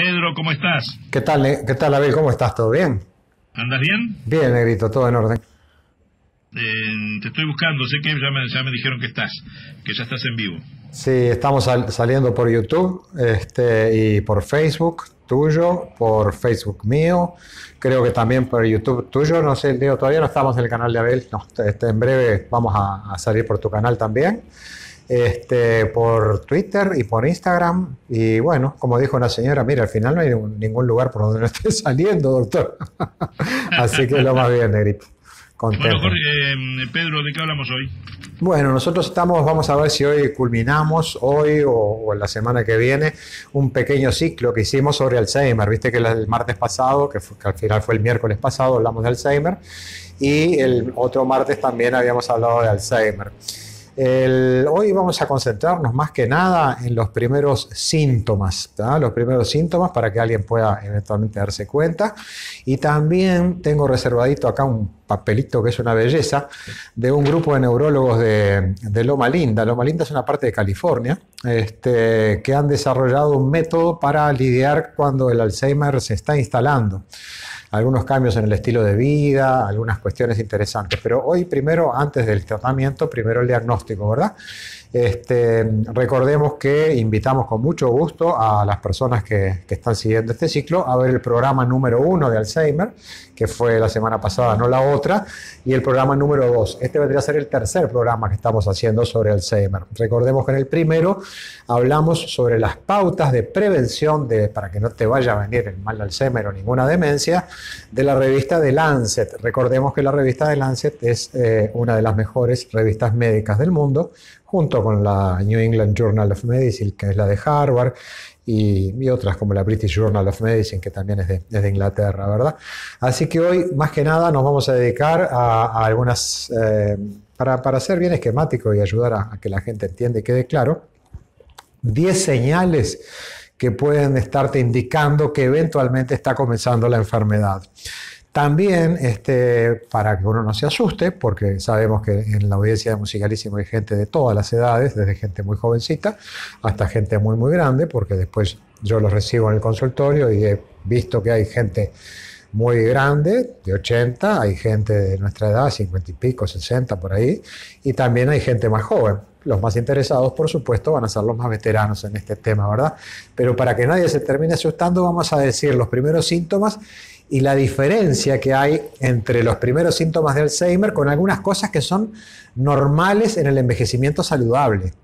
Pedro, ¿cómo estás? ¿Qué tal, Abel? ¿Cómo estás? ¿Todo bien? ¿Andas bien? Bien, negrito, todo en orden. Eh, te estoy buscando, sé que ya me, dijeron que estás, que ya estás en vivo. Sí, estamos saliendo por YouTube este, y por Facebook tuyo, por Facebook mío, creo que también por YouTube tuyo, no sé, digo, todavía no estamos en el canal de Abel, no, este, en breve vamos a salir por tu canal también este, por Twitter y por Instagram. Y bueno, como dijo una señora, mira, al final no hay ningún lugar por donde no esté saliendo, doctor. Así que lo más bien, Negrito. Bueno, Jorge, eh, Pedro, ¿de qué hablamos hoy? Bueno, nosotros estamos, vamos a ver si hoy culminamos, hoy o, la semana que viene, un pequeño ciclo que hicimos sobre Alzheimer. Viste que el martes pasado, que, que al final fue el miércoles pasado, hablamos de Alzheimer, y el otro martes también habíamos hablado de Alzheimer hoy vamos a concentrarnos más que nada en los primeros síntomas, los primeros síntomas para que alguien pueda eventualmente darse cuenta. Y también tengo reservadito acá un papelito que es una belleza de un grupo de neurólogos de, Loma Linda. Loma Linda es una parte de California este, que han desarrollado un método para lidiar cuando el Alzheimer se está instalando algunos cambios en el estilo de vida, algunas cuestiones interesantes. Pero hoy primero, antes del tratamiento, primero el diagnóstico, ¿verdad? Este, recordemos que invitamos con mucho gusto a las personas que, están siguiendo este ciclo a ver el programa número uno de Alzheimer, que fue la semana pasada, no la otra, y el programa número dos. Este vendría a ser el tercer programa que estamos haciendo sobre Alzheimer. Recordemos que en el primero hablamos sobre las pautas de prevención de, para que no te vaya a venir el mal de Alzheimer o ninguna demencia, de la revista de Lancet. Recordemos que la revista de Lancet es eh, una de las mejores revistas médicas del mundo junto con la New England Journal of Medicine, que es la de Harvard, y, otras como la British Journal of Medicine, que también es de, Inglaterra, ¿verdad? Así que hoy, más que nada, nos vamos a dedicar a, algunas, eh, para, ser bien esquemático y ayudar a, a que la gente entienda y quede claro, 10 señales que pueden estarte indicando que eventualmente está comenzando la enfermedad. También, este, para que uno no se asuste, porque sabemos que en la audiencia de Musicalísimo hay gente de todas las edades, desde gente muy jovencita hasta gente muy, muy grande, porque después yo los recibo en el consultorio y he visto que hay gente muy grande, de 80, hay gente de nuestra edad, 50 y pico, 60 por ahí, y también hay gente más joven. Los más interesados, por supuesto, van a ser los más veteranos en este tema, ¿verdad? Pero para que nadie se termine asustando, vamos a decir los primeros síntomas y la diferencia que hay entre los primeros síntomas de Alzheimer con algunas cosas que son normales en el envejecimiento saludable.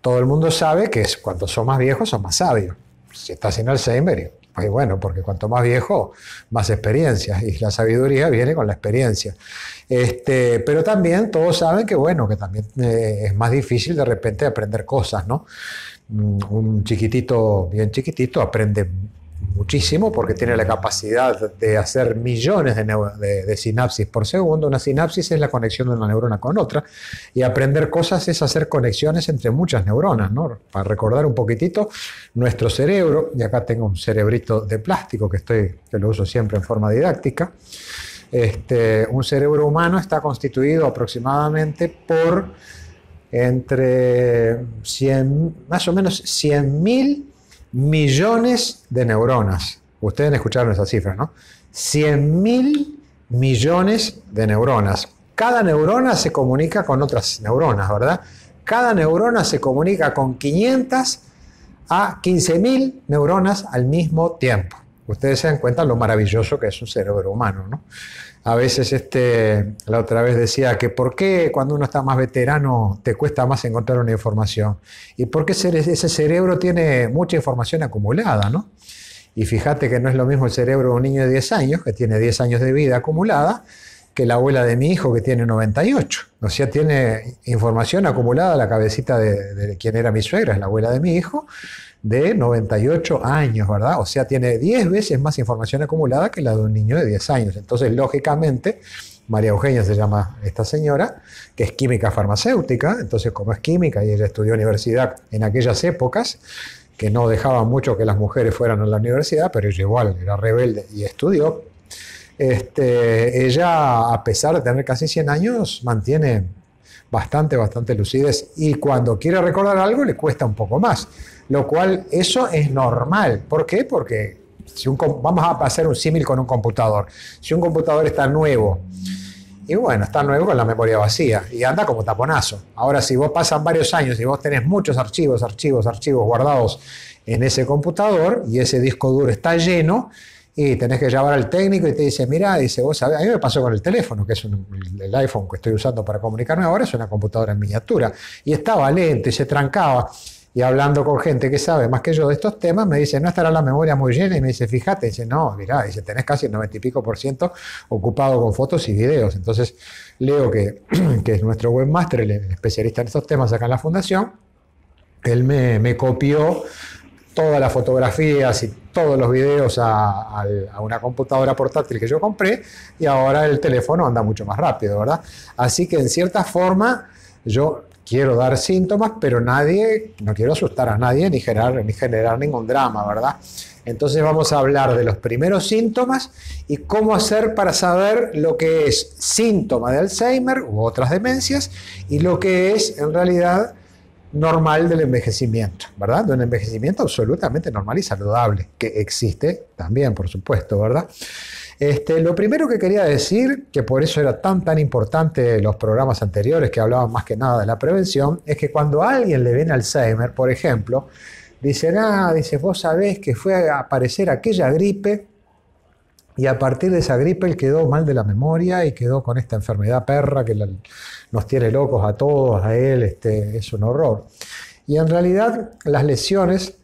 Todo el mundo sabe que cuando son más viejos son más sabios. Si estás en Alzheimer, pues bueno, porque cuanto más viejo, más experiencia. y la sabiduría viene con la experiencia. Este, pero también todos saben que bueno, que también eh, es más difícil de repente aprender cosas, ¿no? Mm, un chiquitito, bien chiquitito, aprende muchísimo porque tiene la capacidad de hacer millones de, sinapsis por segundo. Una sinapsis es la conexión de una neurona con otra y aprender cosas es hacer conexiones entre muchas neuronas. ¿no? Para recordar un poquitito, nuestro cerebro, y acá tengo un cerebrito de plástico que, estoy, que lo uso siempre en forma didáctica, este, un cerebro humano está constituido aproximadamente por entre 100, más o menos 100.000 millones de neuronas. Ustedes escucharon esa cifra, ¿no? 100 mil millones de neuronas. Cada neurona se comunica con otras neuronas, ¿verdad? Cada neurona se comunica con 500 a 15.000 neuronas al mismo tiempo. Ustedes se dan cuenta lo maravilloso que es un cerebro humano, ¿no? A veces este, la otra vez decía que por qué cuando uno está más veterano te cuesta más encontrar una información. Y por porque ese cerebro tiene mucha información acumulada, ¿no? Y fíjate que no es lo mismo el cerebro de un niño de 10 años, que tiene 10 años de vida acumulada, que la abuela de mi hijo, que tiene 98. O sea, tiene información acumulada la cabecita de, quien era mi suegra, es la abuela de mi hijo, de 98 años, ¿verdad? O sea, tiene 10 veces más información acumulada que la de un niño de 10 años. Entonces, lógicamente, María Eugenia se llama esta señora, que es química farmacéutica, entonces como es química y ella estudió universidad en aquellas épocas, que no dejaba mucho que las mujeres fueran a la universidad, pero ella igual era rebelde y estudió, este, ella, a pesar de tener casi 100 años, mantiene bastante, bastante lucidez y cuando quiere recordar algo le cuesta un poco más, lo cual eso es normal. ¿Por qué? Porque si vamos a hacer un símil con un computador. Si un computador está nuevo, y bueno, está nuevo con la memoria vacía y anda como taponazo. Ahora, si vos pasan varios años y vos tenés muchos archivos, archivos, archivos guardados en ese computador y ese disco duro está lleno, y tenés que llamar al técnico y te dice, mira, dice, vos sabés, a mí me pasó con el teléfono, que es el iPhone que estoy usando para comunicarme ahora, es una computadora en miniatura, y estaba lento y se trancaba. Y hablando con gente que sabe más que yo de estos temas, me dice, no estará la memoria muy llena. Y me dice, fíjate, y dice, no, mirá, dice, tenés casi el 90 y pico por ciento ocupado con fotos y videos. Entonces, Leo, que, que es nuestro webmaster, el especialista en estos temas acá en la fundación, él me, me copió todas las fotografías y todos los videos a, una computadora portátil que yo compré y ahora el teléfono anda mucho más rápido, ¿verdad? Así que en cierta forma yo quiero dar síntomas, pero nadie, no quiero asustar a nadie ni generar, ni generar ningún drama, ¿verdad? Entonces vamos a hablar de los primeros síntomas y cómo hacer para saber lo que es síntoma de Alzheimer u otras demencias y lo que es en realidad normal del envejecimiento, ¿verdad? De un envejecimiento absolutamente normal y saludable, que existe también, por supuesto, ¿verdad? Este, lo primero que quería decir, que por eso era tan, tan importante los programas anteriores que hablaban más que nada de la prevención, es que cuando a alguien le viene Alzheimer, por ejemplo, dice, ah, dice, vos sabés que fue a aparecer aquella gripe y a partir de esa gripe él quedó mal de la memoria y quedó con esta enfermedad perra que la nos tiene locos a todos, a él, este, es un horror. Y en realidad las lesiones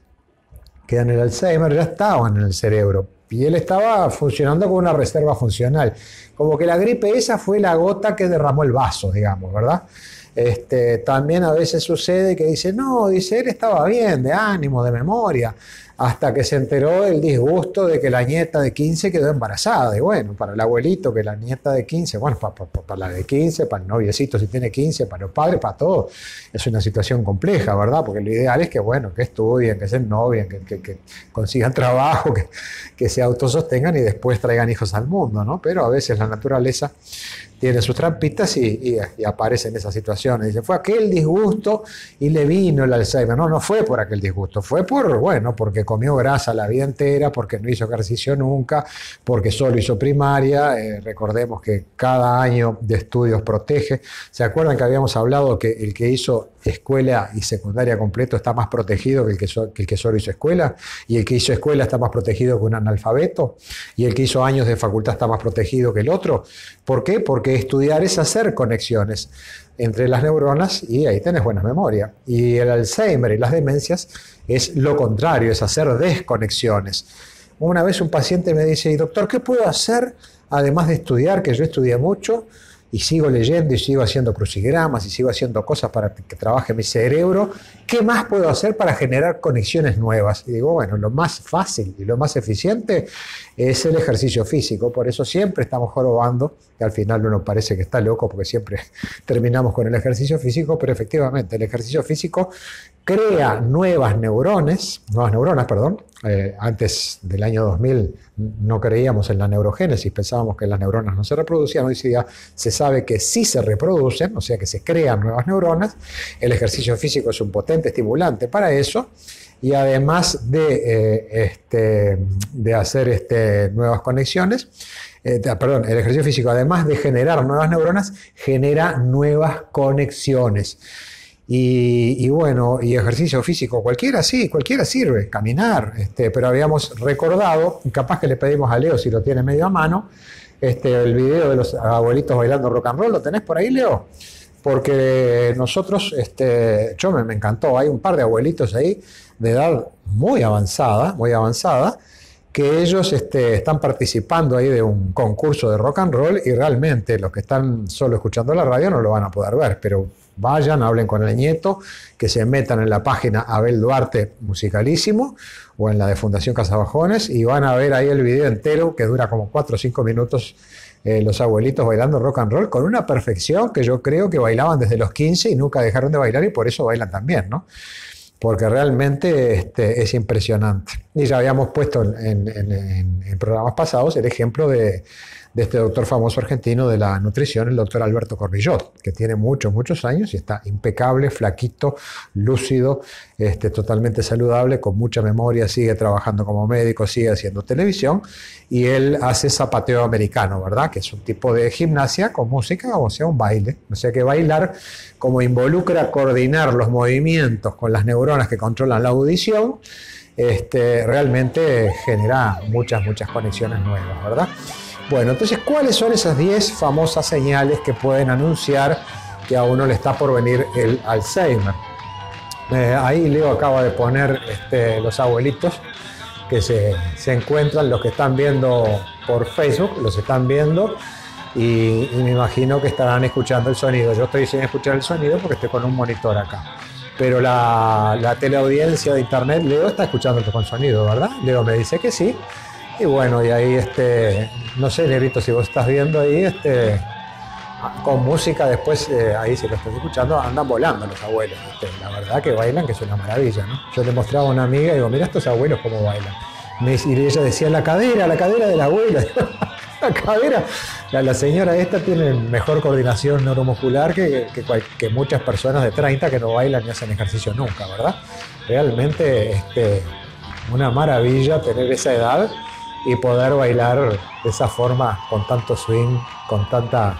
que dan el Alzheimer ya estaban en el cerebro y él estaba funcionando con una reserva funcional. Como que la gripe esa fue la gota que derramó el vaso, digamos, ¿verdad? Este, también a veces sucede que dice, no, dice, él estaba bien, de ánimo, de memoria, hasta que se enteró el disgusto de que la nieta de 15 quedó embarazada. Y bueno, para el abuelito, que la nieta de 15, bueno, para, la de 15, para el noviecito si tiene 15, para los padres, para todos, es una situación compleja, ¿verdad? Porque lo ideal es que, bueno, que estudien, que se novien, que, que, consigan trabajo, que, que se autosostengan y después traigan hijos al mundo, ¿no? Pero a veces la naturaleza tiene sus trampitas y, aparece en esas situaciones. Dice, fue aquel disgusto y le vino el Alzheimer. No, no fue por aquel disgusto, fue por, bueno, porque comió grasa la vida entera, porque no hizo ejercicio nunca, porque solo hizo primaria. Eh, recordemos que cada año de estudios protege. ¿Se acuerdan que habíamos hablado que el que hizo escuela y secundaria completo está más protegido que el que, solo hizo escuela, y el que hizo escuela está más protegido que un analfabeto, y el que hizo años de facultad está más protegido que el otro. ¿Por qué? Porque estudiar es hacer conexiones entre las neuronas y ahí tenés buena memoria. Y el Alzheimer y las demencias es lo contrario, es hacer desconexiones. Una vez un paciente me dice, doctor, ¿qué puedo hacer además de estudiar, que yo estudié mucho? y sigo leyendo y sigo haciendo crucigramas y sigo haciendo cosas para que trabaje mi cerebro, ¿qué más puedo hacer para generar conexiones nuevas? Y digo, bueno, lo más fácil y lo más eficiente es el ejercicio físico, por eso siempre estamos jorobando, y al final uno parece que está loco porque siempre terminamos con el ejercicio físico, pero efectivamente el ejercicio físico crea nuevas neurones, nuevas neuronas, perdón. Eh, antes del año 2000 no creíamos en la neurogénesis, pensábamos que las neuronas no se reproducían, hoy día se sabe que sí se reproducen, o sea que se crean nuevas neuronas. El ejercicio físico es un potente estimulante para eso y además de, eh, este, de hacer este, nuevas conexiones, eh, perdón, el ejercicio físico, además de generar nuevas neuronas, genera nuevas conexiones. Y, bueno, y ejercicio físico, cualquiera sí, cualquiera sirve, caminar, este, pero habíamos recordado, capaz que le pedimos a Leo si lo tiene medio a mano, este, el video de los abuelitos bailando rock and roll, ¿lo tenés por ahí, Leo? Porque nosotros, este, yo me, encantó, hay un par de abuelitos ahí de edad muy avanzada, muy avanzada, que ellos este, están participando ahí de un concurso de rock and roll y realmente los que están solo escuchando la radio no lo van a poder ver, pero Vayan, hablen con el nieto, que se metan en la página Abel Duarte Musicalísimo o en la de Fundación Casabajones y van a ver ahí el video entero que dura como 4 o 5 minutos eh, los abuelitos bailando rock and roll con una perfección que yo creo que bailaban desde los 15 y nunca dejaron de bailar y por eso bailan también, ¿no? porque realmente este, es impresionante. Y ya habíamos puesto en programas pasados el ejemplo de, de este doctor famoso argentino de la nutrición, el doctor Alberto Cornillot, que tiene muchos, muchos años y está impecable, flaquito, lúcido, este, totalmente saludable, con mucha memoria, sigue trabajando como médico, sigue haciendo televisión y él hace zapateo americano, ¿verdad? Que es un tipo de gimnasia con música, o sea, un baile. O sea que bailar, como involucra coordinar los movimientos con las neuronas que controlan la audición, este, realmente genera muchas, muchas conexiones nuevas, ¿verdad? Bueno, entonces, ¿cuáles son esas 10 famosas señales que pueden anunciar que a uno le está por venir el Alzheimer? Eh, ahí Leo acaba de poner este, los abuelitos que se, encuentran, los que están viendo por Facebook, los están viendo y, me imagino que estarán escuchando el sonido. Yo estoy sin escuchar el sonido porque estoy con un monitor acá pero la, la, teleaudiencia de internet, Leo está escuchándote con sonido, ¿verdad? Leo me dice que sí. Y bueno, y ahí este, no sé, Nerito, si vos estás viendo ahí, este, con música después, eh, ahí si lo estás escuchando, andan volando los abuelos. Este, la verdad que bailan, que es una maravilla, ¿no? Yo le mostraba a una amiga y digo, mira estos abuelos cómo bailan. Me, y ella decía, la cadera, la cadera de la abuela. la cadera. La, señora esta tiene mejor coordinación neuromuscular que, que, muchas personas de 30 que no bailan ni hacen ejercicio nunca, ¿verdad? Realmente, este, una maravilla tener esa edad y poder bailar de esa forma, con tanto swing, con tanta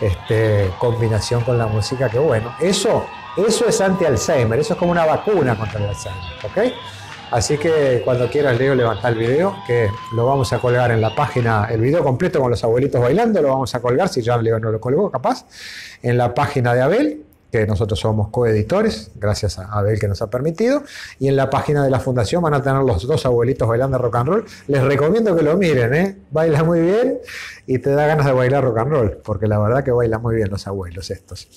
este, combinación con la música, que bueno, eso, eso es anti-Alzheimer, eso es como una vacuna contra el Alzheimer, ¿ok? Así que cuando quieras, Leo, levantar el video, que lo vamos a colgar en la página, el video completo con los abuelitos bailando, lo vamos a colgar, si ya Leo no lo colgó, capaz, en la página de Abel, que nosotros somos coeditores, gracias a Abel que nos ha permitido. Y en la página de la Fundación van a tener los dos abuelitos bailando rock and roll. Les recomiendo que lo miren, ¿eh? Baila muy bien y te da ganas de bailar rock and roll, porque la verdad que bailan muy bien los abuelos estos.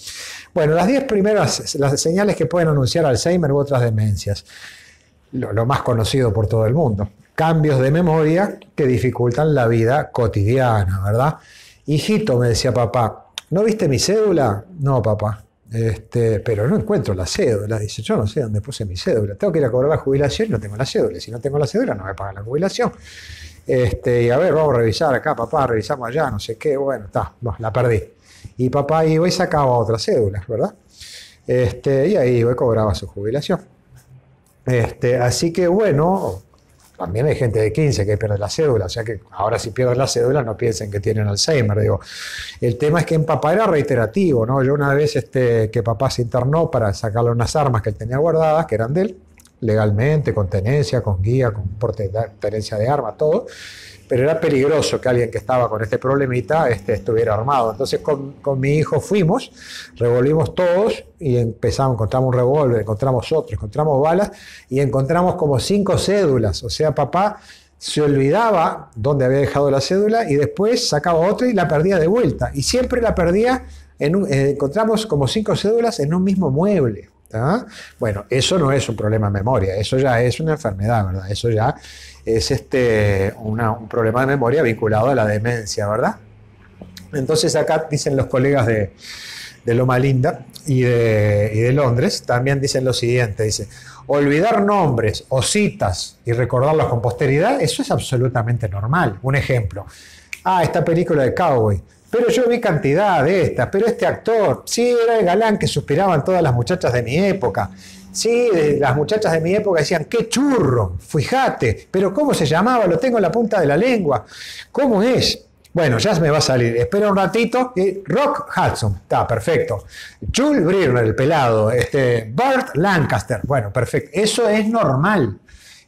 Bueno, las 10 primeras las señales que pueden anunciar Alzheimer u otras demencias. lo más conocido por todo el mundo. Cambios de memoria que dificultan la vida cotidiana, ¿verdad? Hijito, me decía papá, ¿no viste mi cédula? No, papá. Este, pero no encuentro la cédula. Dice, yo no sé dónde puse mi cédula. Tengo que ir a cobrar la jubilación y no tengo la cédula. Si no tengo la cédula, no me pagan la jubilación. Este, y a ver, vamos a revisar acá, papá, revisamos allá, no sé qué. Bueno, está, la perdí. Y papá iba y sacaba otra cédula, ¿verdad? Este, y ahí voy y cobraba su jubilación. Este, así que bueno, también hay gente de 15 que pierde la cédula, o sea que ahora si pierden la cédula no piensen que tienen Alzheimer. Digo. El tema es que en papá era reiterativo, ¿no? Yo una vez este, que papá se internó para sacarle unas armas que él tenía guardadas, que eran de él, legalmente, con tenencia, con guía, con tenencia de arma todo pero era peligroso que alguien que estaba con este problemita este, estuviera armado. Entonces con, mi hijo fuimos, revolvimos todos y empezamos, encontramos un revólver, encontramos otro, encontramos balas y encontramos como cinco cédulas. O sea, papá se olvidaba dónde había dejado la cédula y después sacaba otra y la perdía de vuelta. Y siempre la perdía, en un, eh, encontramos como cinco cédulas en un mismo mueble. Bueno, eso no es un problema de memoria, eso ya es una enfermedad, ¿verdad? Eso ya es este, un problema de memoria vinculado a la demencia, ¿verdad? Entonces acá dicen los colegas de, de Loma Linda y de, de, Londres, también dicen lo siguiente, dice, olvidar nombres o citas y recordarlos con posteridad, eso es absolutamente normal. Un ejemplo, ah, esta película de Cowboy, pero yo vi cantidad de estas, pero este actor, sí, era el galán que suspiraban todas las muchachas de mi época, Sí, las muchachas de mi época decían, qué churro, fíjate, pero ¿cómo se llamaba? Lo tengo en la punta de la lengua. ¿Cómo es? Bueno, ya me va a salir. Espera un ratito. Eh, Rock Hudson, está perfecto. Jules Brirner, el pelado. Este, Burt Lancaster, bueno, perfecto. Eso es normal.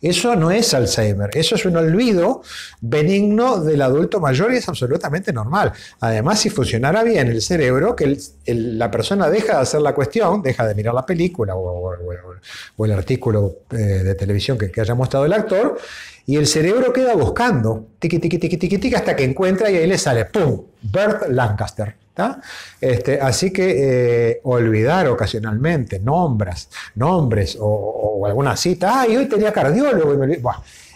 Eso no es Alzheimer, eso es un olvido benigno del adulto mayor y es absolutamente normal. Además, si funcionara bien el cerebro, que la persona deja de hacer la cuestión, deja de mirar la película o, el artículo eh, de televisión que, que haya mostrado el actor, y el cerebro queda buscando, tiqui, tiqui, tiqui, tiqui, tiqui, hasta que encuentra y ahí le sale, ¡pum! Bert Lancaster. Está, Este, así que eh, olvidar ocasionalmente nombres, nombres o, alguna cita, y hoy tenía cardiólogo y me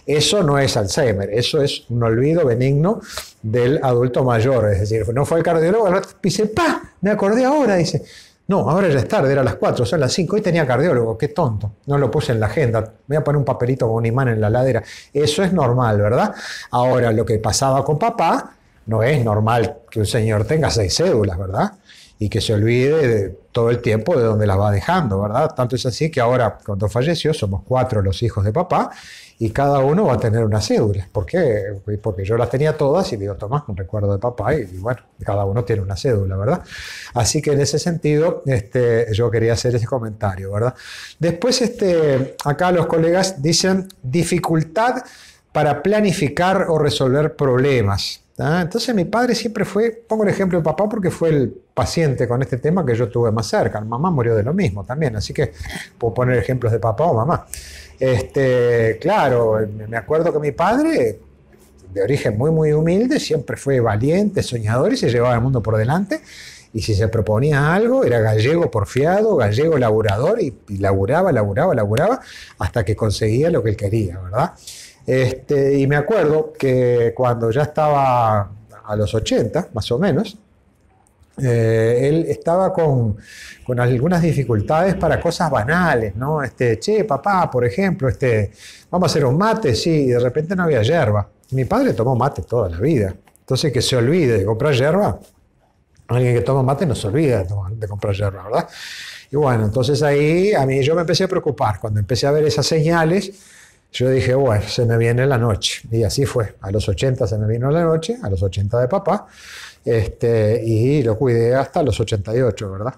eso no es Alzheimer, eso es un olvido benigno del adulto mayor. Es decir, no fue el cardiólogo, ahora dice, ¡pa! Me acordé ahora, dice. No, ahora ya es tarde, era las 4, son las 5, hoy tenía cardiólogo, qué tonto, no lo puse en la agenda, voy a poner un papelito con un imán en la ladera. Eso es normal, ¿verdad? Ahora, lo que pasaba con papá no es normal que un señor tenga seis cédulas, ¿verdad? Y que se olvide todo el tiempo de dónde las va dejando, ¿verdad? Tanto es así que ahora, cuando falleció, somos cuatro los hijos de papá y cada uno va a tener una cédula. ¿Por qué? Pues porque yo las tenía todas y digo, tomás un recuerdo de papá y, bueno, cada uno tiene una cédula, ¿verdad? Así que en ese sentido, este, yo quería hacer ese comentario, ¿verdad? Después, este, acá los colegas dicen dificultad para planificar o resolver problemas. ¿Ah? Entonces mi padre siempre fue, pongo el ejemplo de papá porque fue el paciente con este tema que yo tuve más cerca. Mamá murió de lo mismo también, así que puedo poner ejemplos de papá o mamá. Este, claro, me acuerdo que mi padre, de origen muy, muy humilde, siempre fue valiente, soñador y se llevaba el mundo por delante. Y si se proponía algo, era gallego porfiado, gallego laburador y, y laburaba, laburaba, laburaba hasta que conseguía lo que él quería, ¿verdad? Este, y me acuerdo que cuando ya estaba a los 80, más o menos, eh, él estaba con, algunas dificultades para cosas banales, ¿no? Este, che, papá, por ejemplo, este, vamos a hacer un mate, sí, y de repente no había hierba. Mi padre tomó mate toda la vida, entonces que se olvide de comprar hierba, alguien que toma mate no se olvida de, comprar hierba, ¿verdad? Y bueno, entonces ahí a mí yo me empecé a preocupar, cuando empecé a ver esas señales, yo dije, bueno, se me viene la noche. Y así fue. A los 80 se me vino la noche, a los 80 de papá, este, y lo cuidé hasta los 88, ¿verdad?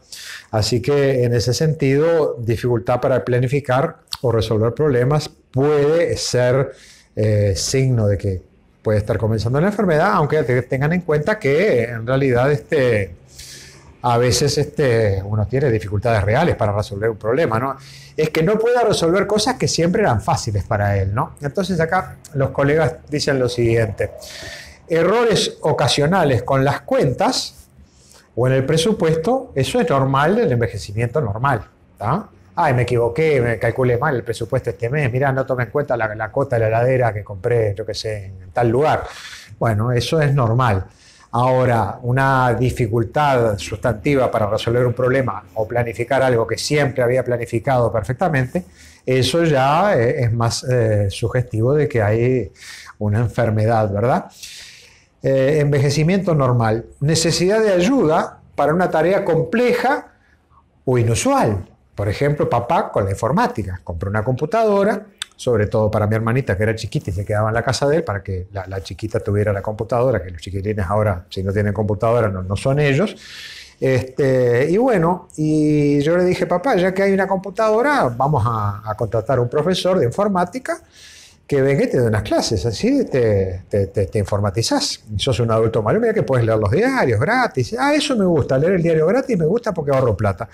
Así que en ese sentido, dificultad para planificar o resolver problemas puede ser eh, signo de que puede estar comenzando la enfermedad, aunque tengan en cuenta que en realidad este, a veces este, uno tiene dificultades reales para resolver un problema, ¿no? Es que no pueda resolver cosas que siempre eran fáciles para él, ¿no? Entonces acá los colegas dicen lo siguiente, errores ocasionales con las cuentas o en el presupuesto, eso es normal del envejecimiento normal, Ay, me equivoqué, me calculé mal el presupuesto este mes, mirá, no tomé en cuenta la, la cota de la heladera que compré, yo qué sé, en tal lugar. Bueno, eso es normal. Ahora, una dificultad sustantiva para resolver un problema o planificar algo que siempre había planificado perfectamente, eso ya eh, es más eh, sugestivo de que hay una enfermedad, ¿verdad? Eh, envejecimiento normal, necesidad de ayuda para una tarea compleja o inusual. Por ejemplo, papá con la informática, compró una computadora, sobre todo para mi hermanita que era chiquita y se quedaba en la casa de él para que la, chiquita tuviera la computadora, que los chiquitines ahora, si no tienen computadora, no, son ellos. Este, y bueno, y yo le dije, papá, ya que hay una computadora, vamos a, a contratar un profesor de informática que venga y te dé unas clases, así te, te, te, te, informatizás. Sos un adulto mayor, mira que puedes leer los diarios gratis. Ah, eso me gusta, leer el diario gratis me gusta porque ahorro plata.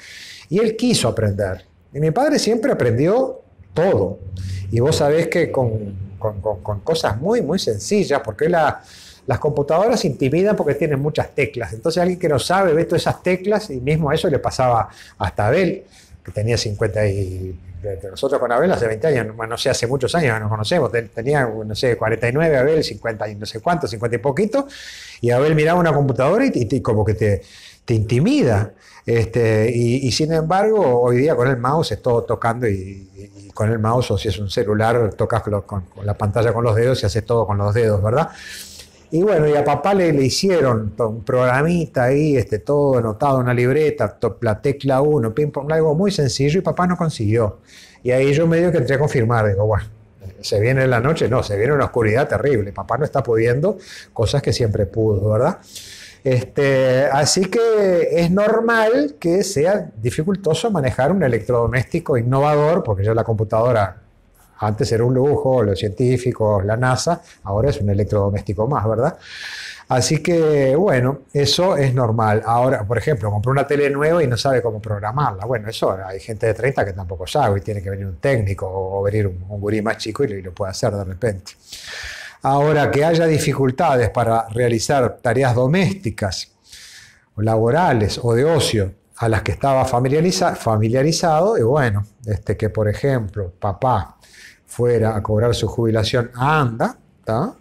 Y él quiso aprender. Y mi padre siempre aprendió todo. Y vos sabés que con, cosas muy, muy sencillas, porque las computadoras intimidan porque tienen muchas teclas. Entonces alguien que no sabe ve todas esas teclas y mismo a eso le pasaba hasta Abel, que tenía 50 y... Nosotros con Abel hace 20 años, no sé, hace muchos años nos conocemos, tenía, no sé, 49 Abel, 50 y no sé cuánto, 50 y poquito, y Abel miraba una computadora y, como que te, te intimida. Este, y, sin embargo, hoy día con el mouse es todo tocando y, con el mouse o si es un celular, tocas con, la pantalla con los dedos y haces todo con los dedos, ¿verdad? Y bueno, y a papá le, hicieron un programita ahí, este, todo anotado en una libreta, la tecla 1, ping pong, algo muy sencillo y papá no consiguió. Y ahí yo medio que entré a confirmar, digo, bueno, se viene la noche, no, se viene una oscuridad terrible, papá no está pudiendo cosas que siempre pudo, ¿verdad? Este, así que es normal que sea dificultoso manejar un electrodoméstico innovador, porque ya la computadora antes era un lujo, los científicos, la NASA, ahora es un electrodoméstico más, ¿verdad? Así que, bueno, eso es normal. Ahora, por ejemplo, compró una tele nueva y no sabe cómo programarla. Bueno, eso hay gente de 30 que tampoco sabe y tiene que venir un técnico o venir un, gurí más chico y y lo puede hacer de repente. Ahora, que haya dificultades para realizar tareas domésticas, laborales o de ocio a las que estaba familiarizado, y bueno, este, que por ejemplo papá fuera a cobrar su jubilación ANDA,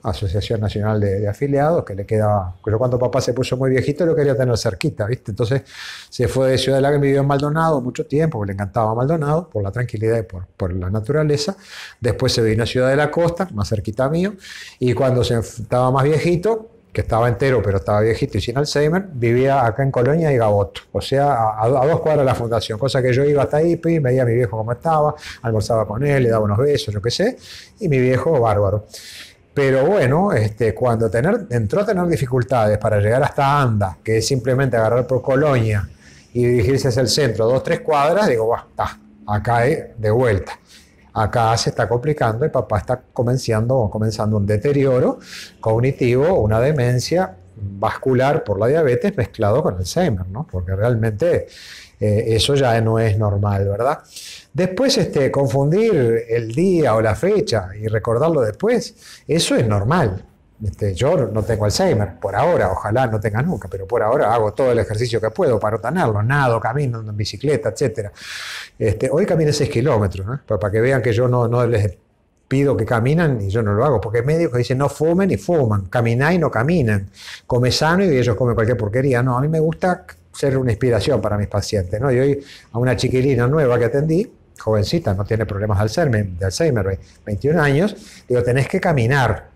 Asociación Nacional de, Afiliados, que le quedaba, pero cuando papá se puso muy viejito lo quería tener cerquita, ¿viste? Entonces se fue de Ciudad de que y vivió en Maldonado mucho tiempo, porque le encantaba Maldonado, por la tranquilidad y por, la naturaleza. Después se vino a Ciudad de la Costa, más cerquita mío, y cuando se estaba más viejito, que estaba entero pero estaba viejito y sin Alzheimer, vivía acá en Colonia y Gaboto, o sea, a, dos cuadras de la fundación, cosa que yo iba hasta ahí, pues, veía a mi viejo cómo estaba, almorzaba con él, le daba unos besos, yo qué sé, y mi viejo bárbaro. Pero bueno, este, cuando tener, entró a tener dificultades para llegar hasta Anda, que es simplemente agarrar por Colonia y dirigirse hacia el centro, dos, tres cuadras, digo, basta, acá de vuelta. Acá se está complicando y papá está comenzando, comenzando un deterioro cognitivo, una demencia vascular por la diabetes mezclado con Alzheimer, ¿no? Porque realmente eh, eso ya no es normal, ¿verdad? Después, este, confundir el día o la fecha y recordarlo después, eso es normal. Este, yo no tengo Alzheimer por ahora, ojalá no tenga nunca, pero por ahora hago todo el ejercicio que puedo para tenerlo, nado, camino, en bicicleta, etc. Este, hoy caminé 6 kilómetros, ¿no? para, que vean que yo no, no les pido que caminan y yo no lo hago, porque hay médicos que dicen no fumen y fuman, caminá y no caminan, come sano y ellos comen cualquier porquería. No, a mí me gusta ser una inspiración para mis pacientes. Y hoy a una chiquilina nueva que atendí, jovencita, no tiene problemas de Alzheimer, 21 años, digo, tenés que caminar.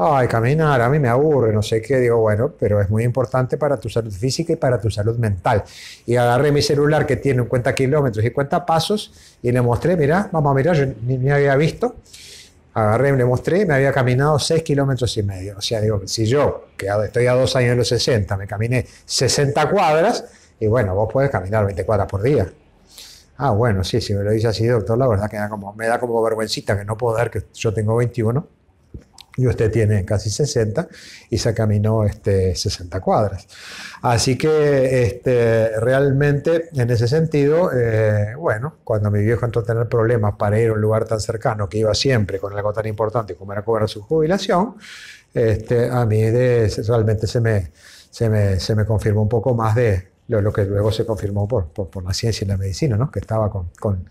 Ay, caminar, a mí me aburre, no sé qué. Digo, bueno, pero es muy importante para tu salud física y para tu salud mental. Y agarré mi celular que tiene 50 kilómetros y cuenta pasos y le mostré, mirá, mamá, mirá, yo ni me había visto. Agarré, le mostré, me había caminado 6 kilómetros y medio. O sea, digo, si yo, que estoy a dos años de los 60, me caminé 60 cuadras, y bueno, vos podés caminar 20 cuadras por día ah, bueno, sí, si me lo dice así, doctor, la verdad que me da como vergüencita que no puedo dar que yo tengo 21 y usted tiene casi 60 y se caminó este, 60 cuadras. Así que este, realmente en ese sentido, eh, bueno, cuando mi viejo entró a tener problemas para ir a un lugar tan cercano que iba siempre con algo tan importante como era cobrar su jubilación, este, a mí de, realmente se me, se me, se me confirmó un poco más de, lo, que luego se confirmó por, la ciencia y la medicina, ¿no? que estaba con,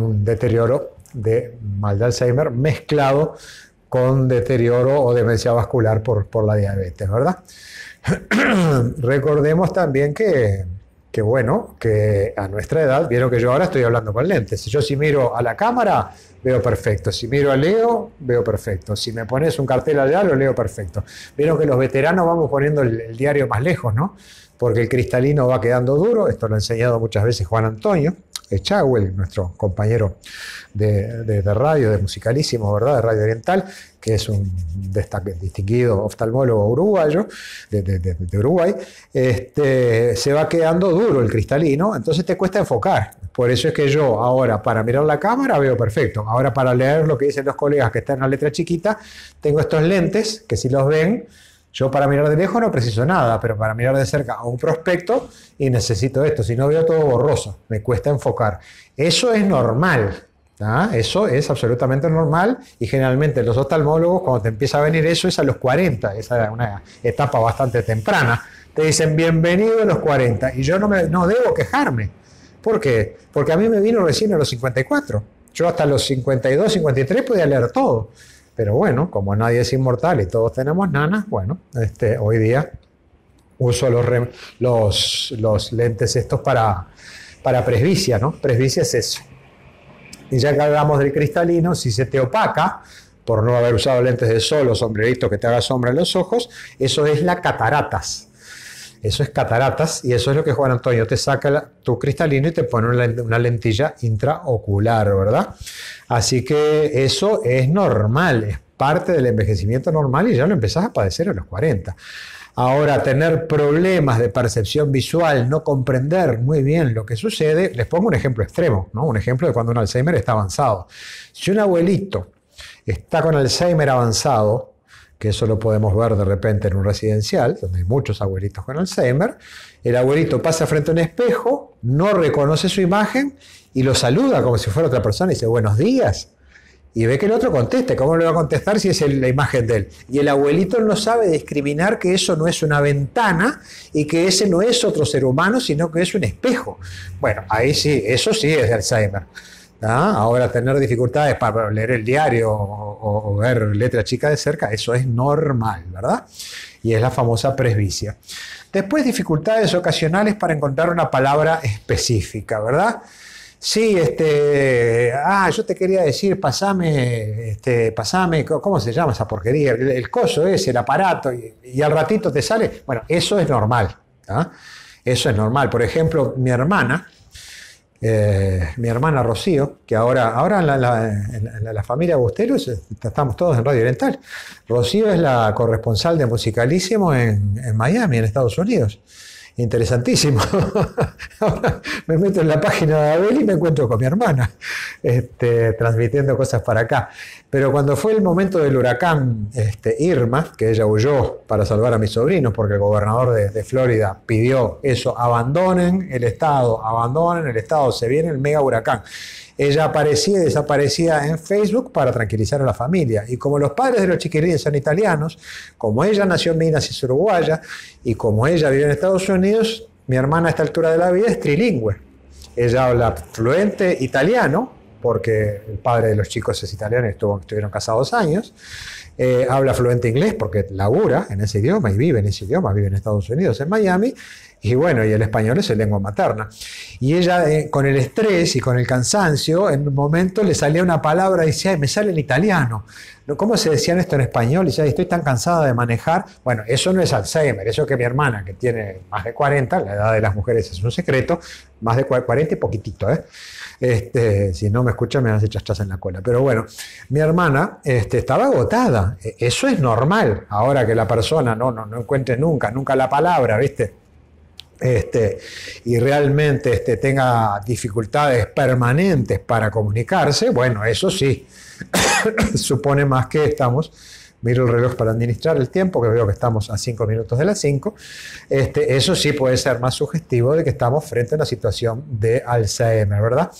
un deterioro de mal de Alzheimer mezclado con deterioro o demencia vascular por, por la diabetes, ¿verdad? Recordemos también que que bueno, que a nuestra edad, vieron que yo ahora estoy hablando con lentes. yo si miro a la cámara, veo perfecto. Si miro a Leo, veo perfecto. Si me pones un cartel allá, lo leo perfecto. Vieron que los veteranos vamos poniendo el, el diario más lejos, ¿no? Porque el cristalino va quedando duro. Esto lo ha enseñado muchas veces Juan Antonio. Echagüel, nuestro compañero de, radio, de musicalísimo, ¿verdad? De Radio Oriental, que es un distinguido oftalmólogo uruguayo, de, Uruguay, este, se va quedando duro el cristalino, entonces te cuesta enfocar. Por eso es que yo ahora para mirar la cámara veo perfecto. Ahora para leer lo que dicen los colegas que están en la letra chiquita, tengo estos lentes que si los ven yo para mirar de lejos no preciso nada, pero para mirar de cerca a un prospecto y necesito esto. Si no veo todo borroso, me cuesta enfocar. Eso es normal. Eso es absolutamente normal y generalmente los oftalmólogos cuando te empieza a venir eso es a los 40, esa es una etapa bastante temprana. Te dicen bienvenido a los 40 y yo no, me, no debo quejarme. ¿Por qué? Porque a mí me vino recién a los 54. Yo hasta los 52, 53 podía leer todo. Pero bueno, como nadie es inmortal y todos tenemos nanas, bueno, este, hoy día uso los, lentes estos para, para presbicia, ¿no? Presbicia es eso. Y ya que hablamos del cristalino, si se te opaca, por no haber usado lentes de sol o sombrerito que te haga sombra en los ojos, eso es la cataratas. Eso es cataratas y eso es lo que Juan Antonio te saca tu cristalino y te pone una, lentilla intraocular, ¿verdad? Así que eso es normal, es parte del envejecimiento normal y ya lo empezás a padecer a los 40. Ahora, tener problemas de percepción visual, no comprender muy bien lo que sucede, les pongo un ejemplo extremo, ¿no? Un ejemplo de cuando un Alzheimer está avanzado. Si un abuelito está con Alzheimer avanzado, que eso lo podemos ver de repente en un residencial, donde hay muchos abuelitos con Alzheimer. El abuelito pasa frente a un espejo, no reconoce su imagen y lo saluda como si fuera otra persona y dice buenos días. Y ve que el otro contesta, ¿cómo le va a contestar si es la imagen de él? Y el abuelito no sabe discriminar que eso no es una ventana y que ese no es otro ser humano, sino que es un espejo. Bueno, ahí sí, eso sí es de Alzheimer. ¿Ah? Ahora tener dificultades para leer el diario o, ver letra chica de cerca, eso es normal, ¿verdad? Y es la famosa presbicia. Después dificultades ocasionales para encontrar una palabra específica, ¿verdad? Sí, este, ah, yo te quería decir, pasame, este, pasame, ¿cómo se llama esa porquería? El, coso es, el aparato, y, al ratito te sale. Bueno, eso es normal, ¿ah? Eso es normal. Por ejemplo, mi hermana, eh, mi hermana Rocío, que ahora, ahora en, la, familia Bustelo eh, estamos todos en Radio Oriental. Rocío es la corresponsal de Musicalísimo en Miami, en Estados Unidos interesantísimo. Ahora me meto en la página de Abel y me encuentro con mi hermana, este, transmitiendo cosas para acá. Pero cuando fue el momento del huracán este, Irma, que ella huyó para salvar a mis sobrinos, porque el gobernador de, de Florida pidió eso, abandonen el Estado, abandonen el Estado, se viene el mega huracán ella aparecía y desaparecía en Facebook para tranquilizar a la familia. Y como los padres de los chiquirines son italianos, como ella nació en Minas y es uruguaya, y como ella vive en Estados Unidos, mi hermana a esta altura de la vida es trilingüe. Ella habla fluente italiano, porque el padre de los chicos es italiano y estuvieron casados años. Eh, habla fluente inglés porque labura en ese idioma y vive en ese idioma, vive en Estados Unidos, en Miami, y bueno, y el español es su lengua materna. Y ella eh, con el estrés y con el cansancio, en un momento le salía una palabra y decía, me sale en italiano. ¿Cómo se decía esto en español? Y decía, estoy tan cansada de manejar. Bueno, eso no es Alzheimer, eso que mi hermana, que tiene más de 40, la edad de las mujeres es un secreto, más de 40 y poquitito, ¿eh? Este, si no me escucha, me hace chachas en la cola. Pero bueno, mi hermana este, estaba agotada. E, eso es normal. Ahora que la persona no, no, no encuentre nunca, nunca la palabra, ¿viste? Este, y realmente este, tenga dificultades permanentes para comunicarse, bueno, eso sí, supone más que estamos miro el reloj para administrar el tiempo, que veo que estamos a 5 minutos de las 5, este, eso sí puede ser más sugestivo de que estamos frente a una situación de Alzheimer, ¿verdad?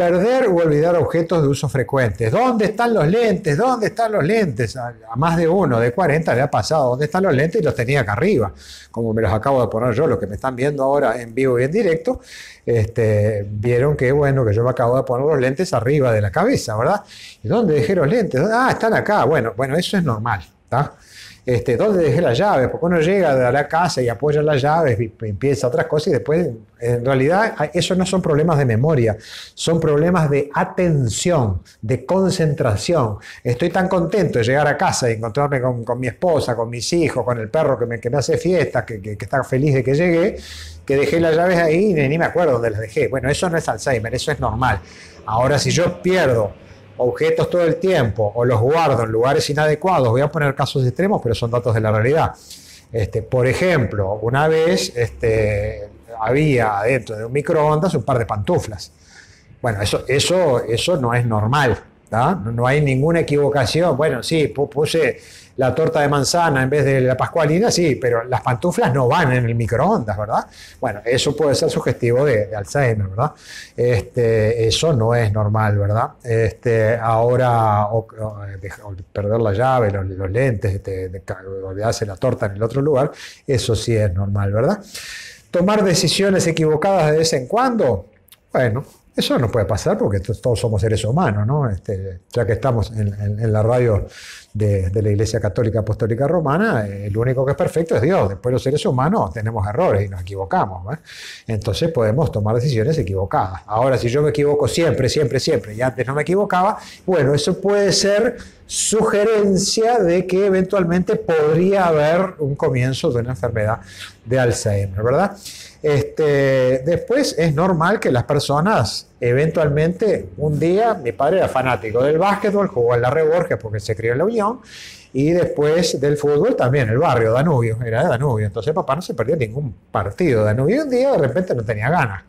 Perder o olvidar objetos de uso frecuente. ¿Dónde están los lentes? ¿Dónde están los lentes? A, más de uno, de 40 le ha pasado. ¿Dónde están los lentes? Y los tenía acá arriba, como me los acabo de poner yo, los que me están viendo ahora en vivo y en directo. Este, vieron que, bueno, que yo me acabo de poner los lentes arriba de la cabeza, ¿verdad? ¿Y dónde dejé los lentes? Ah, están acá. Bueno, bueno, eso es normal, ¿está? Este, ¿Dónde dejé las llaves? Porque uno llega a la casa y apoya las llaves y empieza otras cosas y después, en realidad, esos no son problemas de memoria, son problemas de atención, de concentración. Estoy tan contento de llegar a casa y encontrarme con, mi esposa, con mis hijos, con el perro que me, hace fiesta, que, está feliz de que llegué, que dejé las llaves ahí y ni me acuerdo dónde las dejé. Bueno, eso no es Alzheimer, eso es normal. Ahora, si yo pierdo objetos todo el tiempo o los guardo en lugares inadecuados, voy a poner casos extremos, pero son datos de la realidad. Este, por ejemplo, una vez este, había dentro de un microondas un par de pantuflas. Bueno, eso, eso, eso no es normal. No hay ninguna equivocación. Bueno, sí, puse la torta de manzana en vez de la pascualina, sí, pero las pantuflas no van en el microondas, ¿verdad? Bueno, eso puede ser sugestivo de, Alzheimer, ¿verdad? Este, eso no es normal, ¿verdad? Este, ahora, perder la llave, los, lentes, este, de, olvidarse la torta en el otro lugar, eso sí es normal, ¿verdad? Tomar decisiones equivocadas de vez en cuando, bueno, eso no puede pasar porque todos somos seres humanos, ¿no? Este, ya que estamos en, la radio de, la Iglesia Católica Apostólica Romana, eh, el único que es perfecto es Dios. Después los seres humanos tenemos errores y nos equivocamos. Entonces podemos tomar decisiones equivocadas. Ahora, si yo me equivoco siempre, siempre, siempre, y antes no me equivocaba, bueno, eso puede ser sugerencia de que eventualmente podría haber un comienzo de una enfermedad de Alzheimer, ¿verdad? Este, después es normal que las personas Eventualmente, un día, mi padre era fanático del básquetbol, jugó en la Reborges porque se crió en la Unión, y después del fútbol también, el barrio Danubio, era de Danubio. Entonces papá no se perdió ningún partido de Danubio. Y un día de repente no tenía ganas.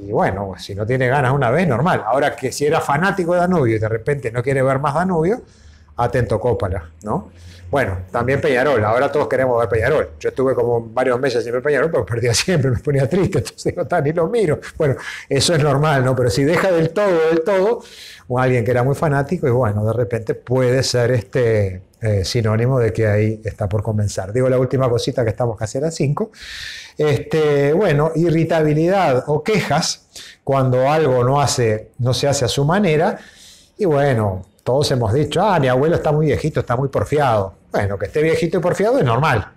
Y bueno, si no tiene ganas una vez, normal. Ahora que si era fanático de Danubio y de repente no quiere ver más Danubio, atento Cópala, ¿no? Bueno, también Peñarol, ahora todos queremos ver Peñarol. Yo estuve como varios meses sin ver Peñarol, pero perdía siempre, me ponía triste, entonces yo tan, ni lo miro. Bueno, eso es normal, ¿no? Pero si deja del todo, del todo, o alguien que era muy fanático, y bueno, de repente puede ser este eh, sinónimo de que ahí está por comenzar. Digo la última cosita que estamos casi a las 5. Este, bueno, irritabilidad o quejas cuando algo no, hace, no se hace a su manera, y bueno, todos hemos dicho, ah, mi abuelo está muy viejito, está muy porfiado. Bueno, que esté viejito y porfiado es normal.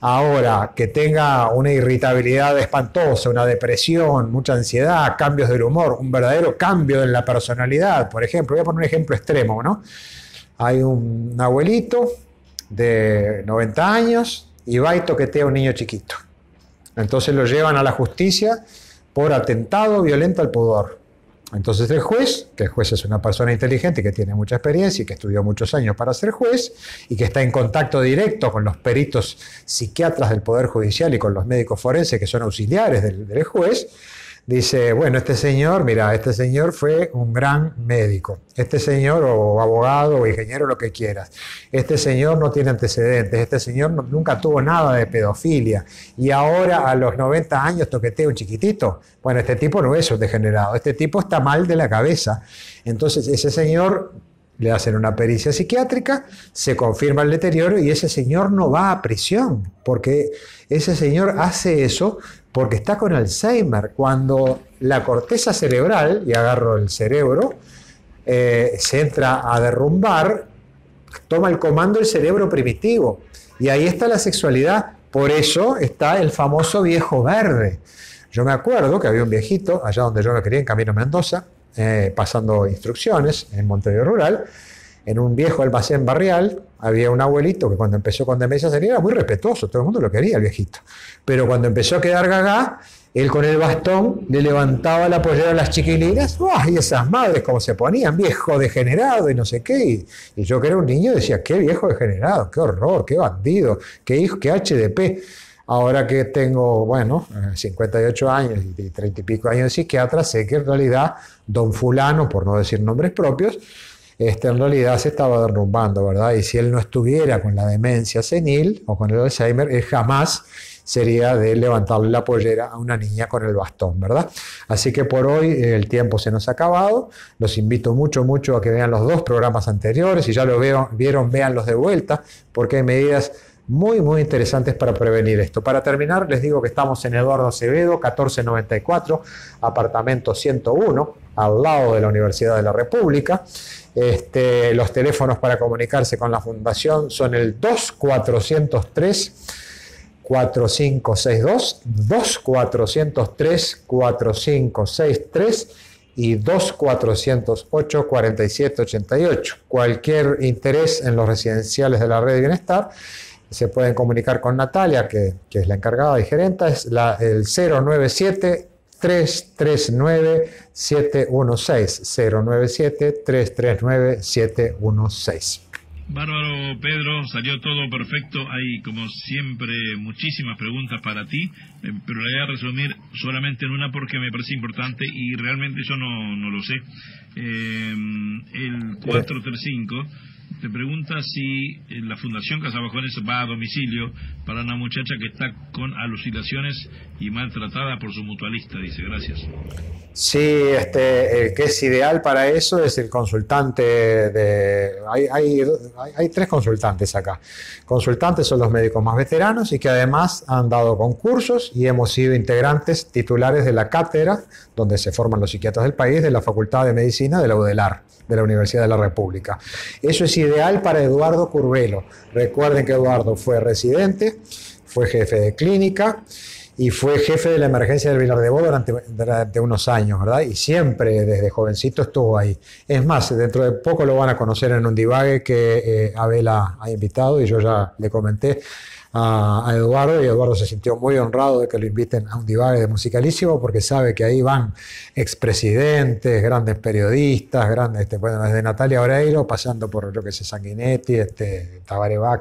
Ahora, que tenga una irritabilidad espantosa, una depresión, mucha ansiedad, cambios del humor, un verdadero cambio en la personalidad, por ejemplo. Voy a poner un ejemplo extremo, ¿no? Hay un abuelito de 90 años y va y toquetea a un niño chiquito. Entonces lo llevan a la justicia por atentado violento al pudor. Entonces el juez, que el juez es una persona inteligente que tiene mucha experiencia y que estudió muchos años para ser juez y que está en contacto directo con los peritos psiquiatras del Poder Judicial y con los médicos forenses que son auxiliares del, del juez, dice, bueno, este señor, mira, este señor fue un gran médico, este señor o abogado o ingeniero, lo que quieras, este señor no tiene antecedentes, este señor nunca tuvo nada de pedofilia y ahora a los 90 años toquetea un chiquitito. Bueno, este tipo no es un degenerado, este tipo está mal de la cabeza. Entonces ese señor le hacen una pericia psiquiátrica, se confirma el deterioro y ese señor no va a prisión, porque ese señor hace eso porque está con Alzheimer. Cuando la corteza cerebral, y agarro el cerebro, eh, se entra a derrumbar, toma el comando el cerebro primitivo. Y ahí está la sexualidad. Por eso está el famoso viejo verde. Yo me acuerdo que había un viejito, allá donde yo lo quería, en Camino Mendoza, eh, pasando instrucciones en Monterrey Rural, en un viejo almacén barrial había un abuelito que cuando empezó con demencia sería muy respetuoso, todo el mundo lo quería el viejito. Pero cuando empezó a quedar gagá, él con el bastón le levantaba la pollera a las chiquilinas, y esas madres como se ponían, viejo degenerado y no sé qué. Y, yo que era un niño decía, qué viejo degenerado, qué horror, qué bandido, qué hijo, qué HDP. Ahora que tengo, bueno, 58 eh, años y 30 y pico años de psiquiatra, sé que en realidad don fulano, por no decir nombres propios, este, en realidad se estaba derrumbando, ¿verdad? Y si él no estuviera con la demencia senil o con el Alzheimer, jamás sería de levantarle la pollera a una niña con el bastón, ¿verdad? Así que por hoy eh, el tiempo se nos ha acabado. Los invito mucho, mucho a que vean los dos programas anteriores. Si ya lo vieron, véanlos de vuelta, porque hay medidas muy, muy interesantes para prevenir esto. Para terminar, les digo que estamos en Eduardo Acevedo, 1494, apartamento 101, al lado de la Universidad de la República. Este, los teléfonos para comunicarse con la fundación son el 2403. 4562, 2403 4563 y 2408 4788. Cualquier interés en los residenciales de la red de bienestar, se pueden comunicar con Natalia, que, es la encargada y gerenta, es la, el 097 339-716. 097-339-716. Bárbaro Pedro, salió todo perfecto. Hay, como siempre, muchísimas preguntas para ti, eh, pero la voy a resumir solamente en una porque me parece importante y realmente yo no, lo sé. Eh, el 435 te pregunta si eh, la Fundación Casabajones va a domicilio para una muchacha que está con alucinaciones y maltratada por su mutualista. Dice, gracias. Sí, este, eh, que es ideal para eso es el consultante de... Hay, hay, hay tres consultantes acá. Consultantes son los médicos más veteranos y que además han dado concursos y hemos sido integrantes titulares de la cátedra donde se forman los psiquiatras del país de la Facultad de Medicina de la UDELAR de la Universidad de la República. Eso es ideal para Eduardo Curvelo. Recuerden que Eduardo fue residente, fue jefe de clínica y fue jefe de la emergencia del Vilar de Bodo durante, unos años, ¿verdad? Y siempre desde jovencito estuvo ahí. Es más, dentro de poco lo van a conocer en un divague que eh, Abel ha invitado y yo ya le comenté a, Eduardo y Eduardo se sintió muy honrado de que lo inviten a un divague de musicalísimo porque sabe que ahí van expresidentes, grandes periodistas, grandes, este, bueno, desde Natalia Oreiro pasando por lo que es Sanguinetti, este,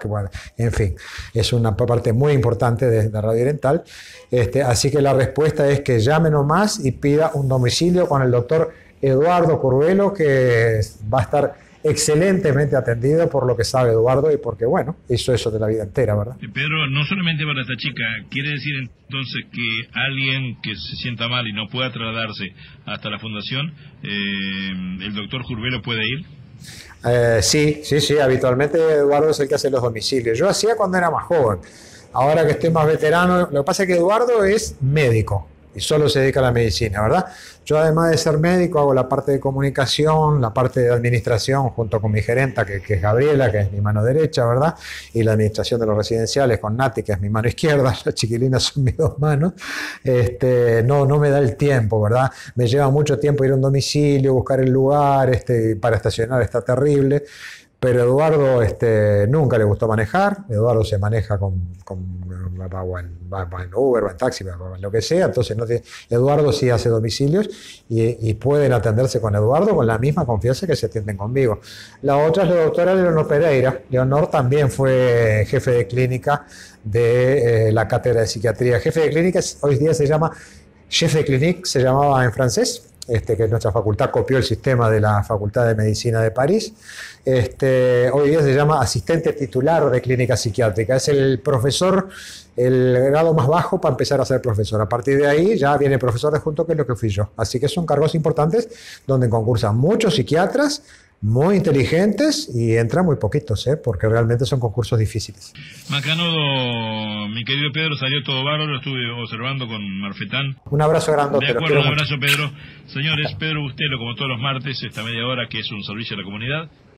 bueno, en fin, es una parte muy importante de, la Radio Oriental. Este, así que la respuesta es que llame nomás y pida un domicilio con el doctor Eduardo Curvelo que va a estar excelentemente atendido por lo que sabe Eduardo y porque, bueno, hizo eso de la vida entera, ¿verdad? Eh, Pedro, no solamente para esta chica, ¿quiere decir entonces que alguien que se sienta mal y no pueda trasladarse hasta la fundación, eh, el doctor Jurbelo puede ir? Eh, sí, sí, sí, habitualmente Eduardo es el que hace los domicilios. Yo hacía cuando era más joven, ahora que estoy más veterano, lo que pasa es que Eduardo es médico, solo se dedica a la medicina, ¿verdad? Yo además de ser médico hago la parte de comunicación, la parte de administración junto con mi gerenta, que, es Gabriela, que es mi mano derecha, ¿verdad? Y la administración de los residenciales con Nati, que es mi mano izquierda, las chiquilinas son mis dos manos. Este, no, no me da el tiempo, ¿verdad? Me lleva mucho tiempo ir a un domicilio, buscar el lugar, este, para estacionar está terrible. Pero Eduardo este, nunca le gustó manejar. Eduardo se maneja con, en Uber, o en taxi, en lo que sea. Entonces, no Eduardo sí hace domicilios y, pueden atenderse con Eduardo con la misma confianza que se atienden conmigo. La otra es la doctora Leonor Pereira. Leonor también fue jefe de clínica de eh, la cátedra de psiquiatría. Jefe de clínica hoy día se llama, jefe de clinique se llamaba en francés, este, que nuestra facultad copió el sistema de la Facultad de Medicina de París. Este, hoy día se llama asistente titular de clínica psiquiátrica. Es el profesor, el grado más bajo para empezar a ser profesor. A partir de ahí ya viene profesor de junto, que es lo que fui yo. Así que son cargos importantes donde concursan muchos psiquiatras, muy inteligentes y entran muy poquitos, ¿eh? porque realmente son concursos difíciles. Macanudo, mi querido Pedro, salió todo bárbaro, estuve observando con Marfetán. Un abrazo grande. De acuerdo, un abrazo Pedro. Señores, Pedro Bustelo, como todos los martes, esta media hora que es un servicio a la comunidad,